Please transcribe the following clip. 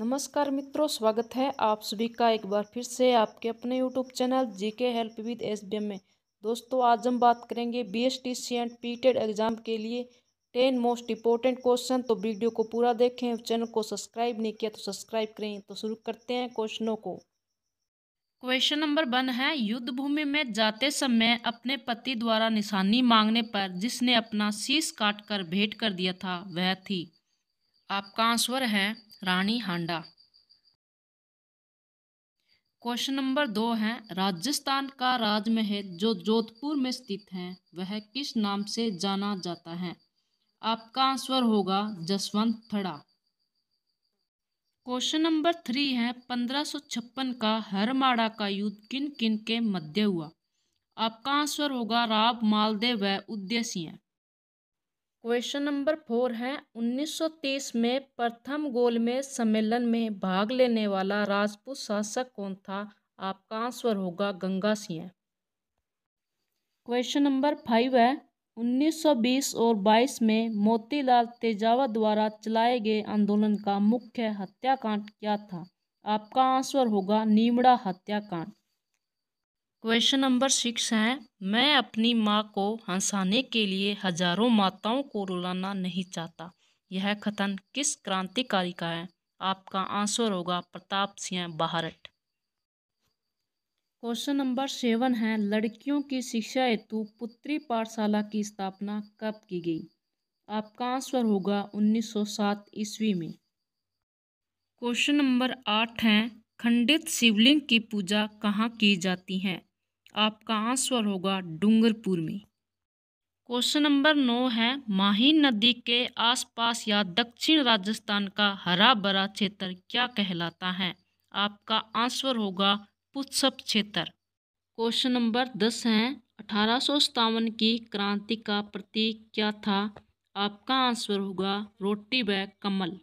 नमस्कार मित्रों स्वागत है आप सभी का एक बार फिर से आपके अपने YouTube channel GK help with M में दोस्तों आज हम बात करेंगे B S T C and PTET exam के लिए टेन मोस्ट इंपॉर्टेंट क्वेश्चन तो वीडियो को पूरा देखें चैनल को सब्सक्राइब नहीं किया तो सब्सक्राइब करें तो शुरू करते हैं क्वेश्चनों को क्वेश्चन नंबर वन है युद्ध भूमि में जाते समय अपने पति द्वारा निशानी मांगने पर जिसने अपना शीश काट कर भेंट कर दिया था वह थी आपका आंसर है रानी हांडा क्वेश्चन नंबर दो है राजस्थान का राजमहल जो जोधपुर में स्थित है वह किस नाम से जाना जाता है आपका आंसर होगा Jaswant Thada question number three है पंद्रह का हरमाड़ा का युद्ध किन किन के मध्य हुआ आपका आंसर होगा राव मालदेव व उद्देश्य क्वेश्चन नंबर फोर है 1930 में प्रथम गोलमेज सम्मेलन में भाग लेने वाला राजपूत शासक कौन था आपका आंसर होगा Ganga Singh question number five है 1920 और 22 में मोतीलाल तेजावा द्वारा चलाए गए आंदोलन का मुख्य हत्याकांड क्या था आपका आंसर होगा नीमड़ा हत्याकांड क्वेश्चन नंबर सिक्स है मैं अपनी माँ को हंसाने के लिए हजारों माताओं को रुलाना नहीं चाहता यह कथन किस क्रांतिकारी का है आपका आंसर होगा Pratap Singh Barhat question number seven है लड़कियों की शिक्षा हेतु पुत्री पाठशाला की स्थापना कब की गई आपका आंसर होगा 1907 ईस्वी में क्वेश्चन नंबर आठ है खंडित शिवलिंग की पूजा कहाँ की जाती है आपका आंसर होगा डूंगरपुर में क्वेश्चन नंबर नौ है माही नदी के आसपास या दक्षिण राजस्थान का हरा भरा क्षेत्र क्या कहलाता है आपका आंसर होगा पुत्सप क्षेत्र क्वेश्चन नंबर दस है अठारह की क्रांति का प्रतीक क्या था आपका आंसर होगा रोटी व कमल